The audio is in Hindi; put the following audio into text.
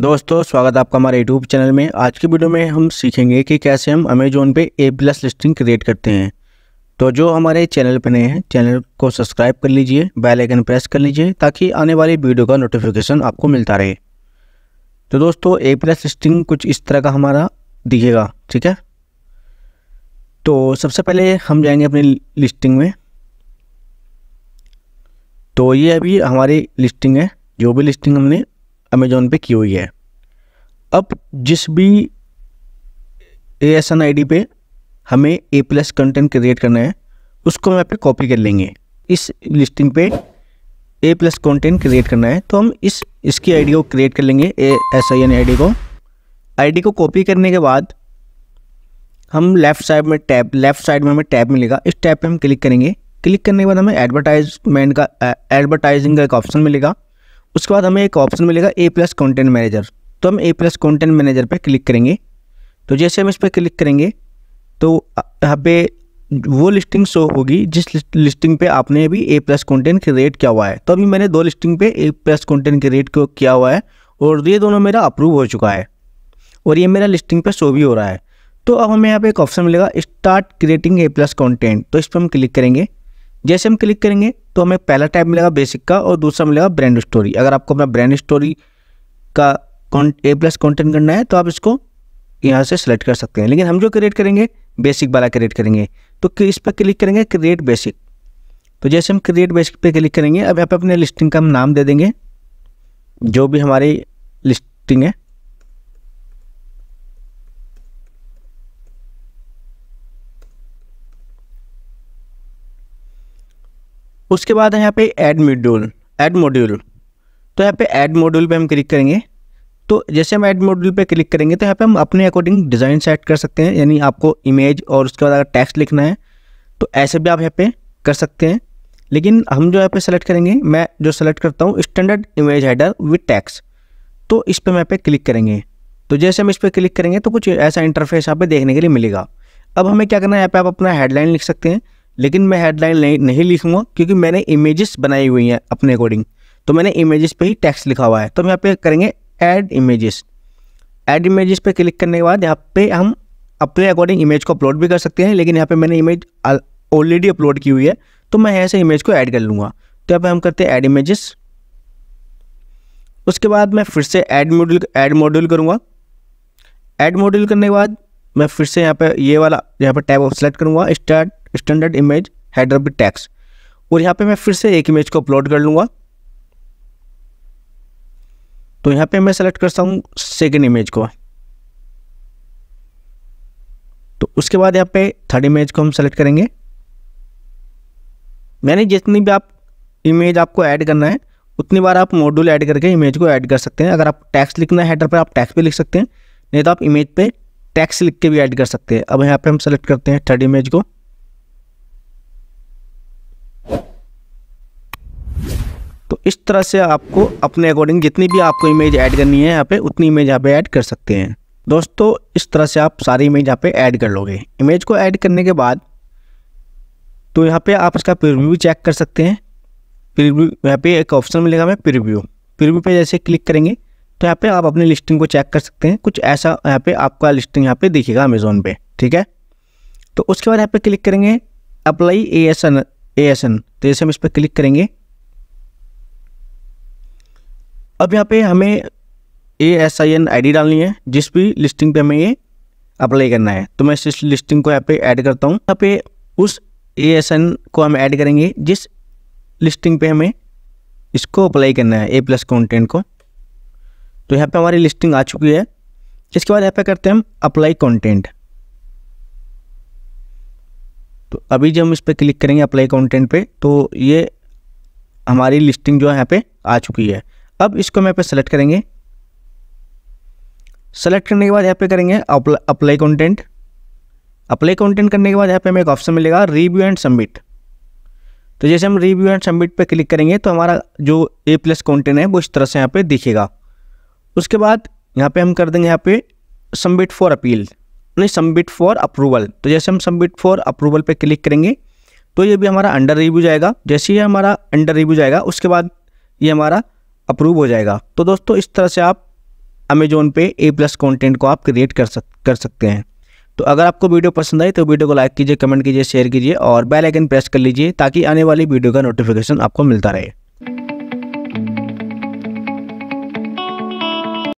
दोस्तों स्वागत आपका हमारे यूट्यूब चैनल में आज की वीडियो में हम सीखेंगे कि कैसे हम अमेजोन पे ए प्लस लिस्टिंग क्रिएट करते हैं तो जो हमारे चैनल पर नए हैं चैनल को सब्सक्राइब कर लीजिए बेल आइकन प्रेस कर लीजिए ताकि आने वाली वीडियो का नोटिफिकेशन आपको मिलता रहे तो दोस्तों ए प्लस लिस्टिंग कुछ इस तरह का हमारा दिखेगा ठीक है तो सबसे पहले हम जाएंगे अपनी लिस्टिंग में तो ये अभी हमारी लिस्टिंग है जो भी लिस्टिंग हमने अमेजोन पे की हुई है अब जिस भी A S N I D पे हमें ए प्लस कंटेंट क्रिएट करना है उसको हम यहाँ पे कॉपी कर लेंगे इस लिस्टिंग पे ए प्लस कंटेंट क्रिएट करना है तो हम इस इसकी आईडी को क्रिएट कर लेंगे A S I N I D को आईडी को कॉपी करने के बाद हम लेफ़्ट साइड में टैब लेफ़्ट साइड में हमें टैब मिलेगा इस टैब पे हम क्लिक करेंगे क्लिक करने के बाद हमें एडवर्टाइजमेंट का एडवर्टाइजिंग का एक ऑप्शन मिलेगा उसके बाद हमें एक ऑप्शन मिलेगा ए प्लस कॉन्टेंट मैनेजर तो हम ए प्लस कॉन्टेंट मैनेजर पर क्लिक करेंगे तो जैसे हम इस पर क्लिक करेंगे तो यहाँ पे वो लिस्टिंग शो होगी जिस लिस्टिंग पे आपने अभी ए प्लस कॉन्टेंट के रेट क्या हुआ है तो अभी मैंने दो लिस्टिंग पे ए प्लस कॉन्टेंट के रेट को किया हुआ है और ये दोनों मेरा अप्रूव हो चुका है और ये मेरा लिस्टिंग पे शो भी हो रहा है तो अब हमें यहाँ पे एक ऑप्शन मिलेगा start creating A plus content तो इस पर हम क्लिक करेंगे जैसे हम क्लिक करेंगे तो हमें पहला टाइप मिलेगा बेसिक का और दूसरा मिलेगा ब्रांड स्टोरी अगर आपको अपना ब्रांड स्टोरी का ए प्लस कॉन्टेंट करना है तो आप इसको यहाँ से सेलेक्ट कर सकते हैं लेकिन हम जो क्रिएट करेंगे बेसिक वाला क्रिएट करेंगे तो इस पर क्लिक करेंगे क्रिएट बेसिक तो जैसे हम क्रिएट बेसिक पे क्लिक करेंगे अब यहाँ पर अपने लिस्टिंग का हम नाम दे देंगे जो भी हमारी लिस्टिंग है उसके बाद है यहाँ पे ऐड मॉड्यूल ऐड मॉड्यूल तो यहाँ पे ऐड मॉड्यूल पे हम क्लिक करेंगे तो जैसे हम ऐड मॉड्यूल पे क्लिक करेंगे तो यहाँ पे हम अपने अकॉर्डिंग डिज़ाइन सेट कर सकते हैं यानी आपको इमेज और उसके बाद अगर टेक्स्ट लिखना है तो ऐसे भी आप यहाँ पे कर सकते हैं लेकिन हम जो यहाँ पे सेलेक्ट करेंगे मैं जो सेलेक्ट करता हूँ standard image header with text तो इस पर हम यहाँ पे क्लिक करेंगे तो जैसे हम इस पर क्लिक करेंगे तो कुछ ऐसा इंटरफेस यहाँ पे देखने के लिए मिलेगा अब हमें क्या करना है यहाँ पे आप अपना हेडलाइन लिख सकते हैं लेकिन मैं हेडलाइन नहीं, नहीं लिखूँगा क्योंकि मैंने इमेजेस बनाई हुई हैं अपने अकॉर्डिंग तो मैंने इमेजेस पे ही टैक्स लिखा हुआ है तो हम यहाँ पे करेंगे ऐड इमेजेस ऐड इमेजेस पे क्लिक करने के बाद यहाँ पे हम अपने अकॉर्डिंग इमेज को अपलोड भी कर सकते हैं लेकिन यहाँ पे मैंने इमेज ऑलरेडी अपलोड की हुई है तो मैं ऐसे इमेज को ऐड कर लूँगा तो यहाँ पे हम करते हैं ऐड इमेजेस उसके बाद मैं फिर से ऐड मॉड्यूल ऐड मॉड्यूल करूँगा ऐड मॉड्यूल करने के बाद मैं फिर से यहाँ पर ये वाला यहाँ पर टैब सेलेक्ट करूँगा start standard image header text और यहाँ पे मैं फिर से एक इमेज को अपलोड कर लूँगा तो यहाँ पे मैं सेलेक्ट करता हूँ सेकेंड इमेज को तो उसके बाद यहाँ पे थर्ड इमेज को हम सेलेक्ट करेंगे यानी जितनी भी आप इमेज आपको ऐड करना है उतनी बार आप मॉड्यूल ऐड करके इमेज को ऐड कर सकते हैं अगर आप टैक्स लिखना है हेडर पर आप टैक्स भी लिख सकते हैं नहीं तो आप इमेज पे टैक्स लिख के भी ऐड कर सकते हैं अब यहाँ पे हम सेलेक्ट करते हैं थर्ड इमेज को तो इस तरह से आपको अपने अकॉर्डिंग जितनी भी आपको इमेज ऐड करनी है यहाँ पे उतनी इमेज यहाँ पे ऐड कर सकते हैं दोस्तों इस तरह से आप सारी इमेज यहाँ पे ऐड कर लोगे इमेज को ऐड करने के बाद तो यहाँ पे आप इसका प्रिव्यू भी चेक कर सकते हैं प्रिव्यू यहाँ पे एक ऑप्शन मिलेगा हमें प्रिव्यू प्रिव्यू पे जैसे क्लिक करेंगे तो यहाँ पे आप अपनी लिस्टिंग को चेक कर सकते हैं कुछ ऐसा यहाँ पे आपका लिस्टिंग यहाँ पे दिखेगा अमेजोन पे ठीक है तो उसके बाद यहाँ पे क्लिक करेंगे apply A S N A S N तो जैसे हम इस पर क्लिक करेंगे अब यहाँ पे हमें ए एस आई एन आई डालनी है जिस भी लिस्टिंग पे हमें ये अप्लाई करना है तो मैं इस लिस्टिंग को यहाँ पे ऐड करता हूँ यहाँ पे उस ए एस एन को हम ऐड करेंगे जिस लिस्टिंग पे हमें इसको अप्लाई करना है ए प्लस कॉन्टेंट को तो यहाँ पे हमारी लिस्टिंग आ चुकी है इसके बाद यहाँ पे करते हैं हम अप्लाई कॉन्टेंट तो अभी जब हम इस पर क्लिक करेंगे अप्लाई कॉन्टेंट पर तो ये हमारी लिस्टिंग जो है यहाँ पर आ चुकी है अब इसको हम यहाँ पे सेलेक्ट करेंगे सेलेक्ट करने के बाद यहाँ पे करेंगे अप्लाई कंटेंट अप्लाई कंटेंट करने के बाद यहाँ पे हमें एक ऑप्शन मिलेगा रिव्यू एंड सबमिट तो जैसे हम रिव्यू एंड सबमिट पे क्लिक करेंगे तो हमारा जो ए प्लस कॉन्टेंट है वो इस तरह से यहाँ पे दिखेगा उसके बाद यहाँ पे हम कर देंगे यहाँ पे सबमिट फॉर अपील नहीं सबमिट फॉर अप्रूवल तो जैसे हम सबमिट फॉर अप्रूवल पर क्लिक करेंगे तो ये भी हमारा अंडर रिव्यू जाएगा जैसे ही हमारा अंडर रिव्यू जाएगा उसके बाद ये हमारा अप्रूव हो जाएगा तो दोस्तों इस तरह से आप अमेजोन पे ए प्लस कॉन्टेंट को आप क्रिएट कर सक कर सकते हैं तो अगर आपको वीडियो पसंद आई तो वीडियो को लाइक कीजिए कमेंट कीजिए शेयर कीजिए और बेल आइकन प्रेस कर लीजिए ताकि आने वाली वीडियो का नोटिफिकेशन आपको मिलता रहे